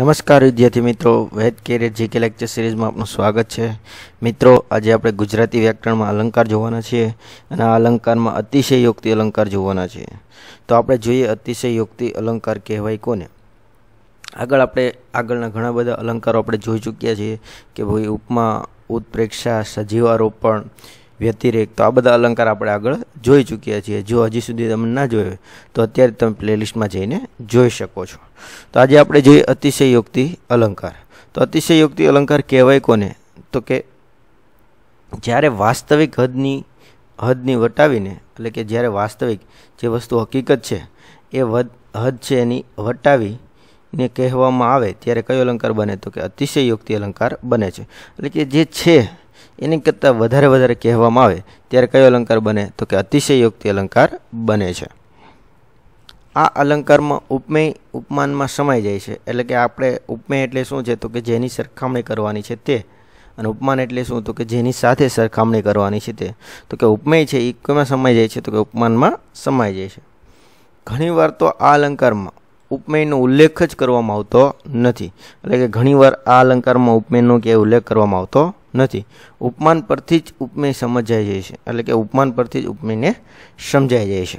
નમસ્કાર વિદ્યાર્થી મિત્રો વેદ કેરિયર જીકે લેક્ચર સિરીઝમાં આપનું સ્વાગત છે મિત્રો આજે આપણે ગુજરાતી વ્યાકરણમાં અલંકાર જોવાના છીએ અને આ અલંકારમાં અતિશયોક્તિ અલંકાર જોવાના છીએ તો આપણે જોઈએ અતિશયોક્તિ અલંકાર કહેવાય કોને આગળ આપણે આગળના ઘણા બધા અલંકારો આપણે જોઈ ચૂક્યા છીએ કે ભાઈ ઉપમા ઉત્પ્રેક્ષા સજીવારોપણ વ્યતિરેક તો આ બધા અલંકાર આપણે આગળ જોઈ ચૂક્યા છીએ જો હજી સુધી તમે ના જોયો તો અત્યારે તમે પ્લેલિસ્ટમાં જઈને જોઈ શકો છો તો આજે આપણે જોઈએ અતિશયોક્તિ અલંકાર તો અતિશયોક્તિ અલંકાર કહેવાય કોને તો કે જ્યારે વાસ્તવિક હદની હદની વટાવીને એટલે કે જ્યારે વાસ્તવિક જે વસ્તુ હકીકત છે એ હદ છે એની વટાવી ને કહેવામાં આવે ત્યારે કયો અલંકાર બને તો કે અતિશયોક્તિ અલંકાર બને છે એટલે કે જે છે એની કરતાં વધારે વધારે કહેવામાં આવે ત્યારે કયો અલંકાર બને તો કે અતિશયોક્તિ અલંકાર બને છે આ અલંકારમાં ઉપમેય ઉપમાનમાં સમાઈ જાય છે એટલે કે આપણે ઉપમેય એટલે શું છે તો કે જેની સરખામણી કરવાની છે તે અને ઉપમાન એટલે શું તો કે જેની સાથે સરખામણી કરવાની છે તે તો કે ઉપમેય છે એ કોમાં સમાઈ જાય છે તો કે ઉપમાનમાં સમાઈ જાય છે ઘણીવાર તો આ અલંકારમાં ઉપમેયનો ઉલ્લેખ જ કરવામાં આવતો નથી એટલે કે ઘણીવાર આ અલંકારમાં ઉપમેયનો કે ઉલ્લેખ કરવામાં આવતો નથી ઉપમાન પરથી જ ઉપમેય સમજાઈ જાય છે એટલે કે ઉપમાન પરથી જ ઉપમેયને સમજાઈ જાય છે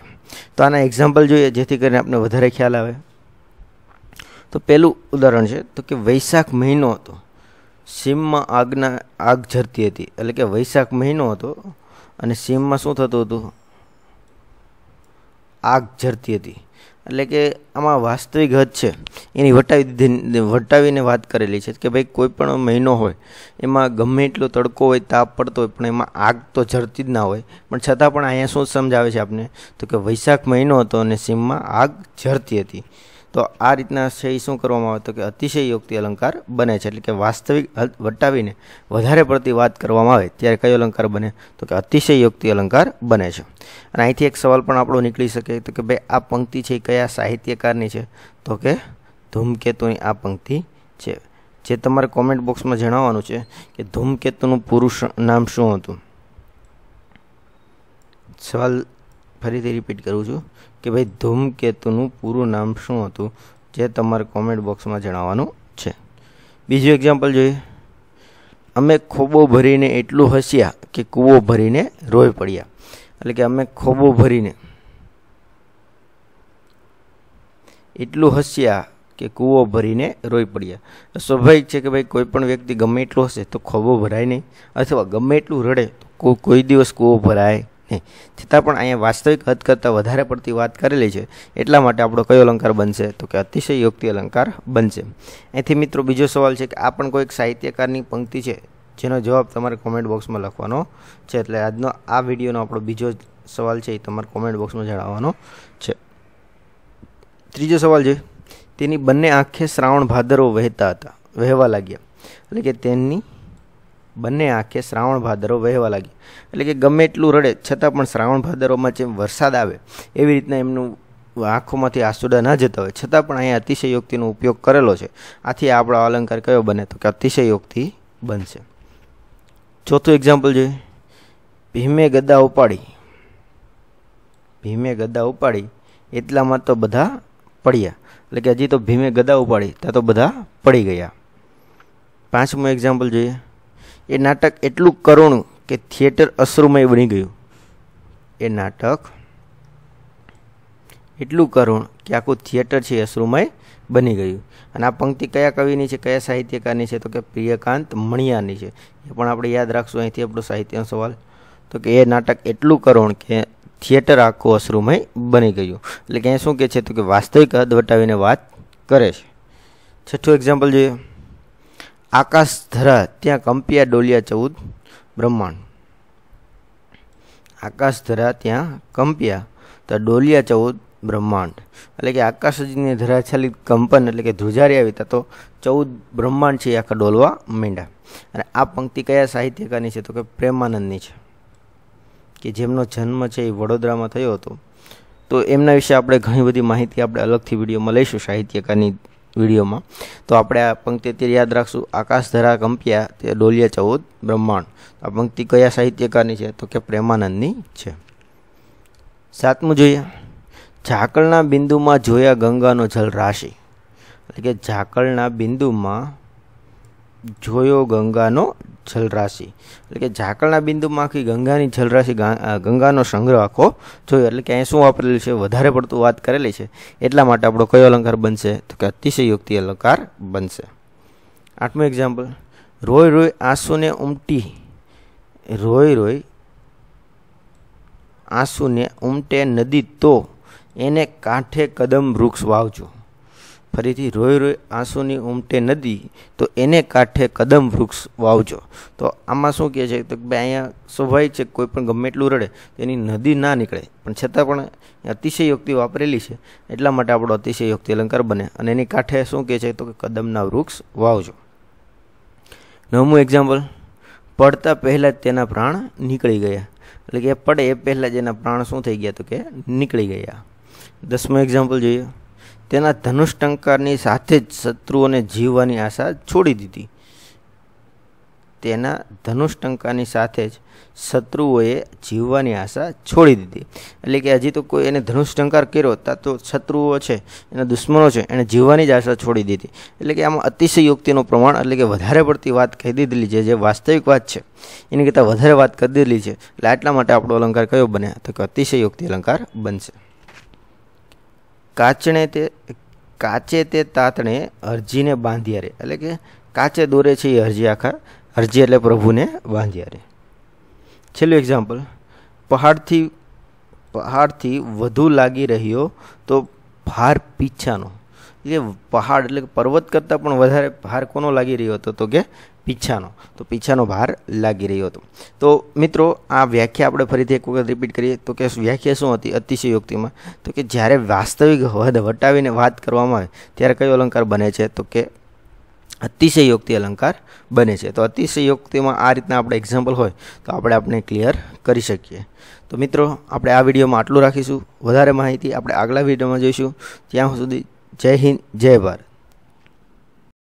તો આના एग्जांपल જોઈએ જેથી કરીને આપને વધારે ખ્યાલ આવે તો પહેલું ઉદાહરણ છે તો કે વૈશાખ મહિનો હતો સીમમાં આગના આગ ઝરતી હતી એટલે કે વૈશાખ મહિનો હતો અને સીમમાં શું થતો હતો આગ ઝરતી હતી એટલે કે આમાં વાસ્તવિક હદ છે એની વટાવી દીધી વટાવીને વાત કરેલી છે કે ભાઈ કોઈ પણ મહિનો હોય એમાં ગમે એટલો તડકો હોય તાપ પડતો હોય પણ એમાં આગ તો ઝરતી જ ના હોય પણ છતાં પણ અહીંયા શું સમજાવે છે આપને તો કે વૈશાખ મહિનો હતો અને સીમમાં આગ ઝરતી હતી તો આ રીતના છે શું કરવામાં આવે તો કે અતિશયોક્તિ અલંકાર બને છે એટલે કે વાસ્તવિક વટાવીને વધારે પડતી વાત કરવામાં આવે ત્યારે કયો અલંકાર બને તો કે અતિશયોક્તિ અલંકાર બને છે અને અહીંથી એક સવાલ પણ આપણો નીકળી શકે તો કે ભાઈ આ પંક્તિ છે એ કયા સાહિત્યકારની છે તો કે ધૂમકેતુની આ પંક્તિ છે જે તમારે કોમેન્ટ બોક્સમાં જણાવવાનું છે કે ધૂમકેતુનું પુરુષ નામ શું હતું સવાલ ફરીથી રિપીટ કરું છું કે ભાઈ ધમકેતુનું પૂરું નામ શું હતું જે તમારા કોમેન્ટ બોક્સમાં જણાવવાનું છે બીજો એક્ઝામ્પલ જોઈએ અમે ખોબો ભરીને એટલું હસ્યા કે કૂવો ભરીને રой પડ્યા એટલે કે અમે ખોબો ભરીને એટલું હસ્યા કે કૂવો ભરીને રой પડ્યા તો સ્વાભાવિક છે કે ભાઈ કોઈ પણ વ્યક્તિ ગમે એટલો છે તો ખોબો ભરાઈ ન અથાવા ગમે એટલું રડે કોઈ દિવસ કૂવો ભરાય ચિત્તાપણ આયે વાસ્તવિક હતકર્તા વધારે પરતી વાત કરેલી છે એટલા માટે આપણો કયો અલંકાર બનશે તો કે અત્યયયોગતી અલંકાર બનશે અહીંથી મિત્રો બીજો સવાલ છે કે આ પણ કોઈ એક સાહિત્યકારની પંક્તિ છે જેનો જવાબ તમારે કમેન્ટ બોક્સમાં લખવાનો છે એટલે આજનો આ વિડિયોનો આપણો બીજો સવાલ છે એ તમારે કમેન્ટ બોક્સમાં જરાવવાનો છે ત્રીજો સવાલ છે તેની બંને આંખે શ્રાવણ ભાદરવ વહેતા હતા વહેવા લાગ્યા એટલે કે તેની બંને આંખે શ્રાવણ ભાદરવો વહેવા લાગી એટલે કે ગમે એટલું રડે છતાં પણ શ્રાવણ ભાદરવોમાં જેમ વરસાદ આવે એવી રીતે એમનું આંખોમાંથી આંસુડા ના જતા હોય છતાં પણ અહીં અતિશયોક્તિનો ઉપયોગ કરેલો છે આથી આપણો અલંકાર કયો બને તો કે અતિશયોક્તિ બનશે ચોથો એક્ઝામ્પલ જોઈએ ભીમે ગદા ઉપાડી ભીમે ગદા ઉપાડી એટલામાં તો બધા પડ્યા એટલે કે હજી તો ભીમે ગદા ઉપાડી ત્યાં તો બધા પડી ગયા પાંચમો એક્ઝામ્પલ જોઈએ એ નાટક એટલું કરુણ કે થિયેટર અશ્રુમય બની ગયું એ નાટક એટલું કરુણ કે આખો થિયેટર છે અશ્રુમય બની ગયું અને આ પંક્તિ કયા કવિની છે કયા સાહિત્યકારની છે તો કે પ્રિયકાંત મણિયાની છે એ પણ આપણે યાદ રાખજો અહીંથી આપણો સાહિત્યનો સવાલ તો કે એ નાટક એટલું કરુણ કે થિયેટર આખો અશ્રુમય બની ગયું એટલે કે અહીં શું કહે છે તો કે વાસ્તવિક દવટાવીને વાત કરે છે છઠ્ઠો એક્ઝામ્પલ જે आकाश धरा त्या कंपिया डोलिया 14 ब्रह्मांड आकाश धरा त्या कंपिया तो डोलिया 14 ब्रह्मांड એટલે કે આકાશજીને ધરા ચાલીત કંપન એટલે કે ધુજારિયા વિતા તો 14 બ્રહ્માંડ છે આ ક ડોલવા મિંડા અને આ પંક્તિ કયા સાહિત્યકારની છે તો કે પ્રેમનંદની છે કે જેમનો જન્મ છે એ વડોદરામાં થયો હતો તો એમના વિશે આપણે ઘણી બધી માહિતી આપણે અલગથી વિડિયોમાં લઈશું સાહિત્યકારની વિડિયોમાં તો આપણે આ પંક્તિતેર યાદ રાખશું આકાશ ધરા ગંપિયા તે ડોલિયા 14 બ્રહ્મણ આ પંક્તિ કોયા સાહિત્યકાર ની છે તો કે પ્રેમાનંદ ની છે સાતમુ જોયા ઝાકળના બિંદુમાં જોયા ગંગાનો ઝલ રાશિ એટલે કે ઝાકળના બિંદુમાં જોયો ગંગાનો छल राशि એટલે કે ઝાકળના બિંદુમાંથી ગંગાની છલરાશી ગંગાનો સંગ્રહ આખો જોઈએ એટલે કે અહીં શું આપેલું છે વધારે પડતું વાત કરેલી છે એટલા માટે આપણો કયો અલંકાર બનશે તો કે અતિશયોક્તિ અલંકાર બનશે આઠમો एग्जांपल રોય રોય આંસુને ઉમટી રોય રોય આંસુને ઉમટે નદી તો એને કાંઠે કદમ વૃક્ષ વાવજો ફરીથી રોય રોય આંસુની ઉમટે નદી તો એને કાઠે કદમ વૃક્ષ વાવજો તો આમાં શું કહે છે તો કે અયા સભાય છે કોઈ પણ ગમમેટલું રડે તેની નદી ના નીકળે પણ છતાં પણ આતિશય ઉપકતી વાપરેલી છે એટલા માટે આપણે આતિશય અલંકાર બને અને એની કાઠે શું કહે છે તો કે કદમ ના વૃક્ષ વાવજો નવમું એક્ઝામ્પલ પડતા પહેલા જ તેના પ્રાણ નીકળી ગયા એટલે કે એ પડે એ પહેલા જ એના પ્રાણ શું થઈ ગયા તો કે નીકળી ગયા દસમો એક્ઝામ્પલ જોઈએ તેના ધનુષ ટંકારની સાથે જ શત્રુઓને જીવવાની આશા છોડી દીધી તેના ધનુષ ટંકાની સાથે જ શત્રુઓએ જીવવાની આશા છોડી દીધી એટલે કે હજી તો કોઈ એને ધનુષ ટંકાર કર્યો ત્યાં તો શત્રુઓ છે એના દુશ્મનો છે એણે જીવવાની જ આશા છોડી દીધી એટલે કે આમાં અતિશયોક્તિનું પ્રમાણ એટલે કે વધારે પડતી વાત કહી દીધેલી છે જે વાસ્તવિક વાત છે એની કરતાં વધારે વાત કરી દીધેલી છે એટલે આટલા માટે આપણો અલંકાર કયો બને તો કે અતિશયોક્તિ અલંકાર બનશે કાચેતે કાચેતે તાતણે અર્જીને બાંધિયારે એટલે કે કાચે દોરે છે એ અર્જી આખા અર્જી એટલે પ્રભુને બાંધિયારે છેલ્લો એક્ઝામ્પલ પહાડ થી પહાડ થી વધું લાગી રહ્યો તો પાર પીછાનો કે પહાડલિક પર્વત કરતાં પણ વધારે ભાર કોનો લાગી રહ્યો હતો તો કે પીછાનો તો પીછાનો ભાર લાગી રહ્યો હતો તો મિત્રો આ વ્યાખ્યા આપણે ફરીથી એક વખત રિપીટ કરીએ તો કે વ્યાખ્યા શું હતી અતિશયોક્તિમાં તો કે જ્યારે વાસ્તવિક હવા દવટાવીને વાત કરવામાં આવે ત્યારે કયો અલંકાર બને છે તો કે અતિશયોક્તિ અલંકાર બને છે તો અતિશયોક્તિમાં આ રીતના આપણે એક્ઝામ્પલ હોય તો આપણે આપણે ક્લિયર કરી શકીએ તો મિત્રો આપણે આ વિડિયોમાં આટલું રાખીશું વધારે માહિતી આપણે આગલા વિડિયોમાં જોઈશું ત્યાં સુધી जय हिंद जय भारत